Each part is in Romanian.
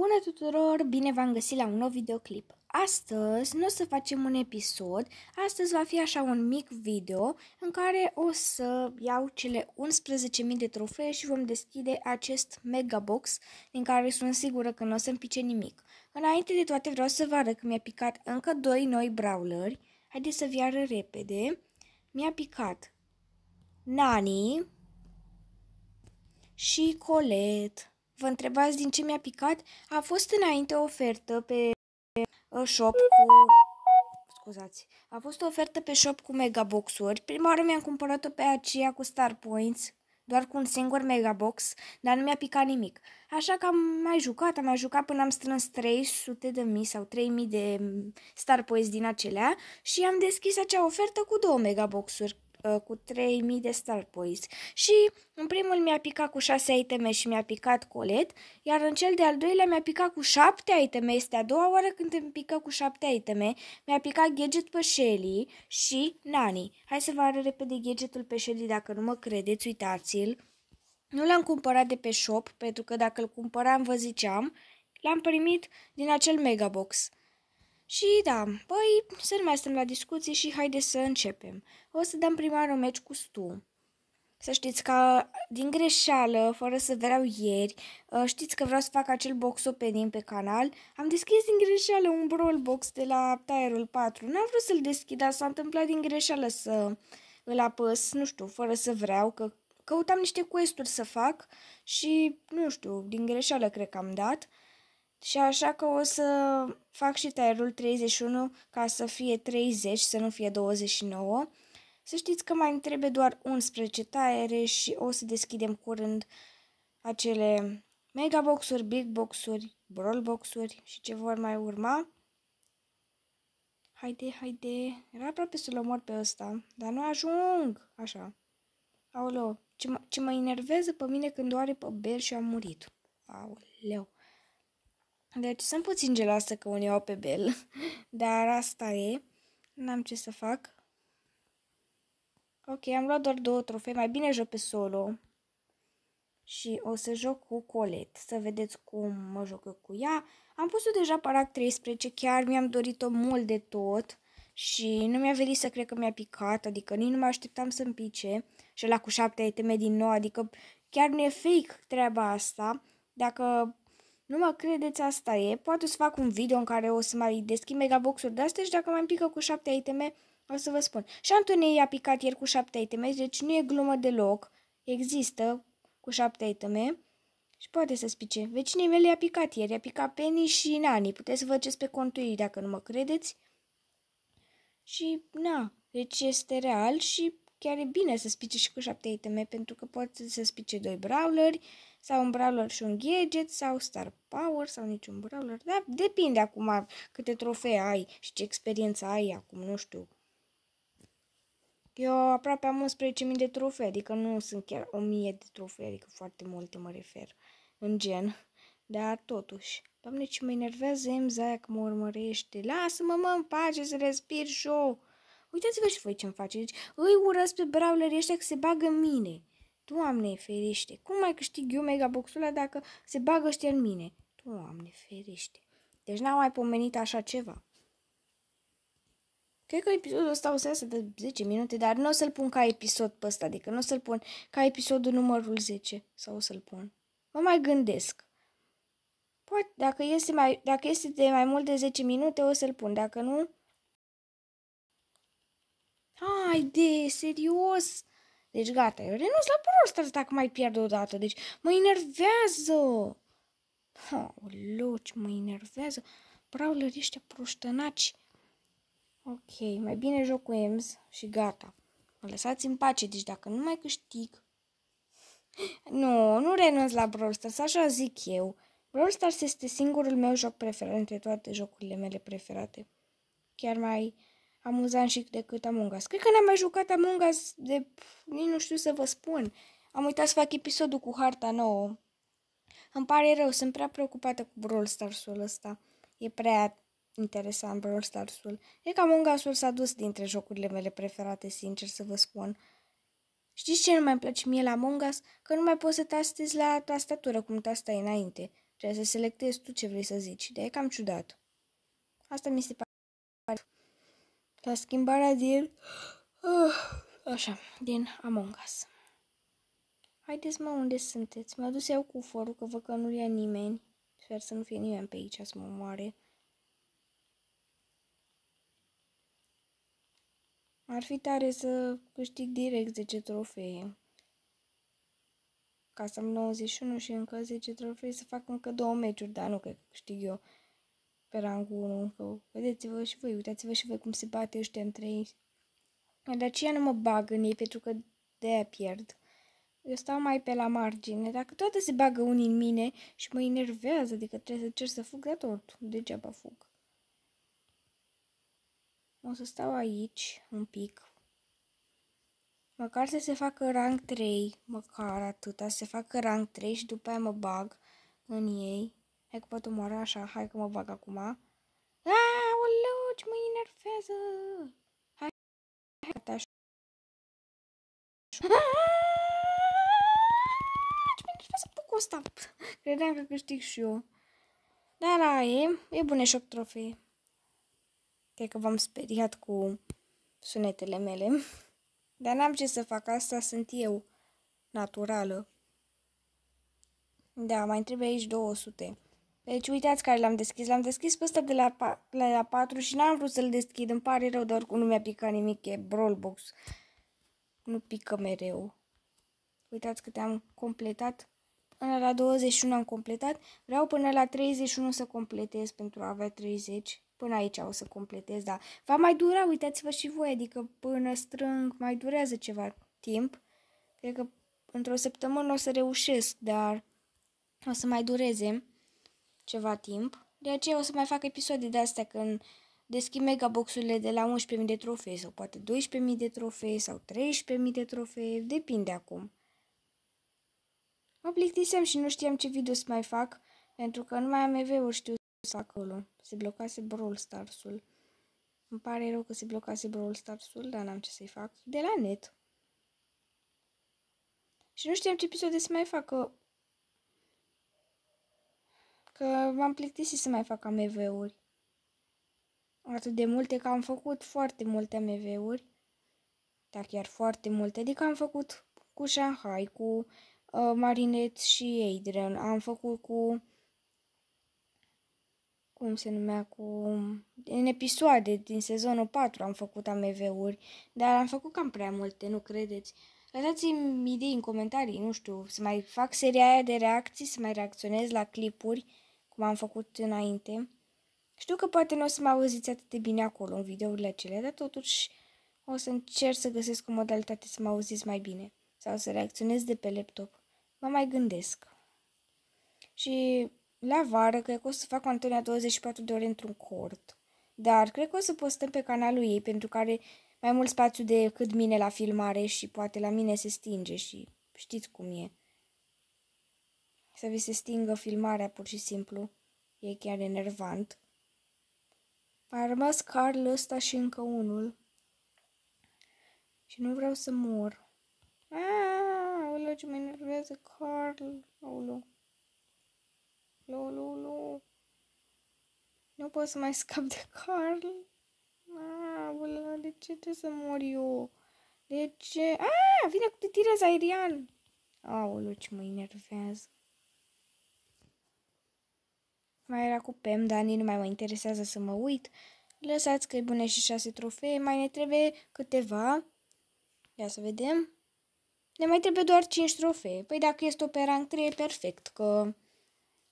Bună tuturor, bine v-am găsit la un nou videoclip. Astăzi nu o să facem un episod, astăzi va fi așa un mic video în care o să iau cele 11.000 de trofee și vom deschide acest mega box din care sunt sigură că nu o să-mi pice nimic. Înainte de toate vreau să vă arăt că mi-a picat încă 2 noi brawleri. Haideți să vi arăt repede. Mi-a picat Nani și Colette vă întrebați din ce mi-a picat, a fost înainte o ofertă pe uh, shop cu scuzați. A fost o ofertă pe shop cu megaboxuri. Prima oară mi-am cumpărat-o pe aceea cu Star Points, doar cu un singur megabox, dar nu mi-a picat nimic. Așa că am mai jucat, am mai jucat până am strâns 300 de mii sau 3000 de mm, Star Points din acelea și am deschis acea ofertă cu două megaboxuri, Uh, cu 3000 de star points. Și în primul mi-a picat cu 6 iteme și mi-a picat colet, iar în cel de-al doilea mi-a picat cu 7 iteme. Este a doua oară când îmi pică cu 7 iteme. Mi-a picat gadget pe Shelly și Nani. Hai să vă arăt repede gadgetul pe Shelly dacă nu mă credeți, uitați-l. Nu l-am cumpărat de pe shop, pentru că dacă îl cumpăram vă ziceam, l-am primit din acel megabox. Și da, păi să nu mai stăm la discuții și haide să începem. O să dăm primar un meci cu Stu. Să știți că din greșeală, fără să vreau ieri, ă, știți că vreau să fac acel box opening pe canal, am deschis din greșeală un brawl box de la Tierul 4. N-am vrut să-l deschid, dar s-a întâmplat din greșeală să îl apăs, nu știu, fără să vreau, că căutam niște quest să fac și, nu știu, din greșeală cred că am dat. Și așa că o să fac și taierul 31 ca să fie 30, să nu fie 29. Să știți că mai îmi trebuie doar 11 taiere și o să deschidem curând acele mega boxuri, big boxuri, brawl boxuri și ce vor mai urma. Haide, haide, era aproape să-l omor pe ăsta, dar nu ajung, așa. Aoleu, ce, mă, ce mă enervează pe mine când doare pe bel și am murit. Aoleu. Deci sunt puțin geloasă că unii au pe bel, dar asta e. N-am ce să fac. Ok, am luat doar două trofei, mai bine joc pe solo. Și o să joc cu Colet, să vedeți cum mă joc eu cu ea. Am pus-o deja parac 13, chiar mi-am dorit-o mult de tot și nu mi-a venit să cred că mi-a picat, adică nici nu mă așteptam să-mi pice. Și la cu șapte teme din nou, adică chiar nu e fake treaba asta. Dacă nu mă credeți, asta e. Poate să fac un video în care o să mai deschid megaboxuri de astea și dacă mai pică cu șapte iteme, o să vă spun. Și Antonie i-a picat ieri cu șapte iteme, deci nu e glumă deloc. Există cu șapte iteme și poate să spice. Vecinii mele i-a picat ieri, i-a picat Penny și Nani. Puteți să vă ce pe contul ei dacă nu mă credeți. Și, na, deci este real și chiar e bine să spice și cu șapte iteme, pentru că poate să spice doi brawleri, sau un brawler și un gadget, sau star power, sau niciun brawler. Da, depinde acum câte trofee ai și ce experiență ai acum, nu știu. Eu aproape am 11.000 de trofee, adică nu sunt chiar 1000 de trofee, adică foarte multe mă refer în gen. Dar totuși, doamne ce mă enervează Emza aia că mă urmărește. Lasă-mă mă în pace să respir și eu. Uitați-vă și voi ce-mi face. Deci îi urăsc pe brawlerii ăștia că se bagă în mine. Doamne ferește, cum mai câștig eu megaboxul ăla dacă se bagă ăștia în mine? Doamne ferește. Deci n-am mai pomenit așa ceva. Cred că episodul ăsta o să iasă de 10 minute, dar nu o să-l pun ca episod pe ăsta, adică nu o să-l pun ca episodul numărul 10, sau o să-l pun. Mă mai gândesc. Poate, dacă este, mai, dacă este de mai mult de 10 minute, o să-l pun, dacă nu... Haide, serios! Deci gata, eu renunț la prostă dacă mai pierd o dată. Deci mă enervează. Ha, o luci, mă enervează. Brawler, ăștia proștănaci. Ok, mai bine joc cu Ems și gata. Mă lăsați în pace, deci dacă nu mai câștig... Nu, nu renunț la Brawl Stars, așa zic eu. Brawl Stars este singurul meu joc preferat între toate jocurile mele preferate. Chiar mai amuzant și decât Among Us. Cred că n-am mai jucat Among Us de... nici nu știu să vă spun. Am uitat să fac episodul cu harta nouă. Îmi pare rău, sunt prea preocupată cu Brawl Stars-ul ăsta. E prea interesant Brawl Stars-ul. Cred că Among Us-ul s-a dus dintre jocurile mele preferate, sincer să vă spun. Știți ce nu mai place mie la Among Us? Că nu mai poți să tastezi la tastatură cum tastai înainte. Trebuie să selectezi tu ce vrei să zici. De e cam ciudat. Asta mi se pare la schimbarea din... Uh, ah, așa, din Among Us. Haideți mă, unde sunteți? M-a dus eu cu forul că văd că nu ia nimeni. Sper să nu fie nimeni pe aici să mă moare. Ar fi tare să câștig direct 10 trofee. Ca să am 91 și încă 10 trofee să fac încă două meciuri, dar nu cred că câștig eu pe rangul 1, că vedeți-vă și voi, uitați-vă și voi cum se bate ăștia între ei. De aceea nu mă bag în ei, pentru că de-aia pierd. Eu stau mai pe la margine. Dacă toate se bagă unii în mine și mă enervează, adică trebuie să cer să fug, dar tot degeaba fug. O să stau aici un pic. Măcar să se facă rang 3, măcar atâta, să se facă rang 3 și după aia mă bag în ei. Hai că pot omoră așa, hai că mă bag acum. o ce mă enervează! Hai, hai că te-aș... Ah, ce mă enervează pucul ăsta? Credeam că câștig și eu. Dar da, e, e bune și 8 trofei. Cred că v-am speriat cu sunetele mele. Dar n-am ce să fac, asta sunt eu, naturală. Da, mai trebuie aici 200. Deci uitați care l-am deschis. L-am deschis pe ăsta de la, la 4 și n-am vrut să-l deschid. Îmi pare rău, dar oricum nu mi-a picat nimic. E Brawlbox. Nu pică mereu. Uitați câte am completat. Până la 21 am completat. Vreau până la 31 să completez pentru a avea 30. Până aici o să completez, da. Va mai dura, uitați-vă și voi, adică până strâng mai durează ceva timp. Cred că într-o săptămână o să reușesc, dar o să mai dureze ceva timp. De aceea o să mai fac episoade de astea când deschid mega boxurile de la 11.000 de trofee sau poate 12.000 de trofee sau 13.000 de trofee, depinde acum. Mă plictisem și nu știam ce video să mai fac, pentru că nu mai am EV-uri știu să fac acolo. Se blocase Brawl Stars-ul. Îmi pare rău că se blocase Brawl Stars-ul, dar n-am ce să-i fac. De la net. Și nu știam ce episoade să mai fac, că Că m-am plictisit să mai fac AMV-uri. Atât de multe că am făcut foarte multe AMV-uri. Dar chiar foarte multe. Adică am făcut cu Shanghai, cu uh, ă, Marinet și Adrian. Am făcut cu cum se numea, cu... în episoade din sezonul 4 am făcut AMV-uri, dar am făcut cam prea multe, nu credeți? Lăsați-mi idei în comentarii, nu știu, să mai fac seria aia de reacții, să mai reacționez la clipuri, cum am făcut înainte. Știu că poate nu o să mă auziți atât de bine acolo în videourile acelea, dar totuși o să încerc să găsesc o modalitate să mă auziți mai bine sau să reacționez de pe laptop. Mă mai gândesc. Și la vară cred că o să fac cu Antonia 24 de ore într-un cort. Dar cred că o să postăm pe canalul ei pentru care mai mult spațiu decât mine la filmare și poate la mine se stinge și știți cum e să vi se stingă filmarea pur și simplu. E chiar enervant. Mai a rămas Carl ăsta și încă unul. Și nu vreau să mor. Aaa, ce mă enervează Carl. Aulă. Lolo, lolo. Nu pot să mai scap de Carl. Aaa, de ce trebuie să mor eu? De ce? Aaa, vine cu titirez aerian. Aulă, ce mă enervează. Mai era cu Pem, dar nici nu mai mă interesează să mă uit. Lăsați că e bune și șase trofee, mai ne trebuie câteva. Ia să vedem. Ne mai trebuie doar 5 trofee. Păi dacă este o pe rang 3 e perfect, că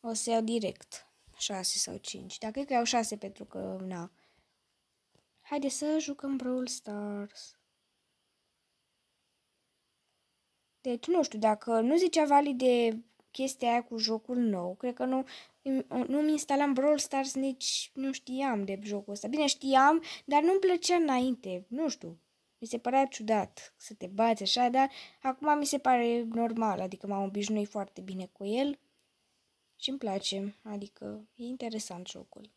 o să iau direct 6 sau 5. dacă cred că iau 6 pentru că, na. Haide să jucăm Brawl Stars. Deci nu știu, dacă nu zicea Vali de chestia aia cu jocul nou. Cred că nu, nu-mi instalam Brawl Stars, nici nu știam de jocul ăsta. Bine, știam, dar nu-mi plăcea înainte, nu știu. Mi se părea ciudat să te bați așa, dar acum mi se pare normal, adică m-am obișnuit foarte bine cu el și îmi place, adică e interesant jocul.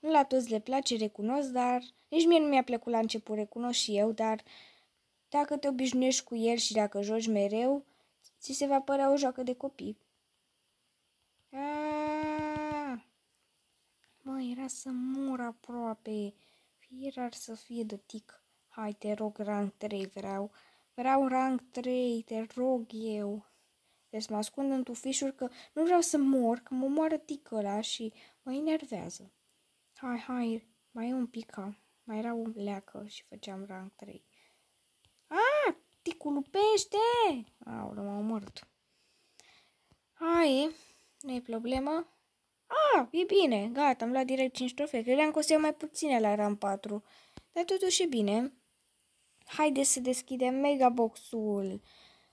Nu la toți le place, recunosc, dar nici mie nu mi-a plăcut la început, recunosc și eu, dar dacă te obișnuiești cu el și dacă joci mereu, ți se va părea o joacă de copii. Aaaa! Ah! Mă, era să mur aproape. Fie ar să fie de tic. Hai, te rog, rang 3 vreau. Vreau rang 3, te rog eu. Deci mă ascund în tufișuri că nu vreau să mor, că mă moară tic ăla și mă enervează. Hai, hai, mai e un pic, mai era un leacă și făceam rang 3. A, ah! ticul lupește! Aoleu, m-a omorât. Hai, nu e problemă. A, ah, e bine, gata, am luat direct 5 trofee. Credeam că o să iau mai puține la RAM 4. Dar totuși e bine. Haideți să deschidem mega megaboxul.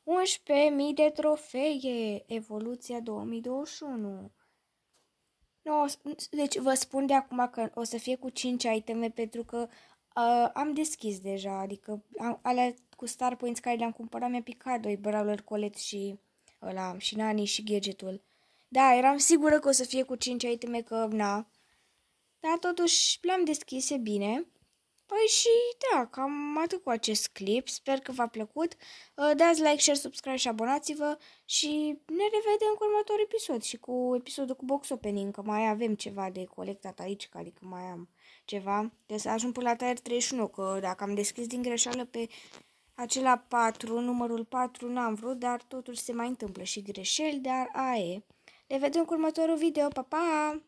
11.000 de trofee, evoluția 2021. No, deci vă spun de acum că o să fie cu 5 iteme pentru că uh, am deschis deja, adică am, alea cu Star Points care le-am cumpărat mi-a picat doi Brawler Colet și ăla, și Nani și gadgetul. Da, eram sigură că o să fie cu 5 iteme, că na. Dar totuși le-am deschise bine. Păi și da, cam atât cu acest clip. Sper că v-a plăcut. Uh, dați like, share, subscribe și abonați-vă și ne revedem cu următorul episod și cu episodul cu box opening, că mai avem ceva de colectat aici, că adică mai am ceva. Deci să ajung până la tier 31, că dacă am deschis din greșeală pe acela 4, numărul 4 n-am vrut, dar totuși se mai întâmplă și greșeli, dar a e. Ne vedem cu următorul video. Pa, pa!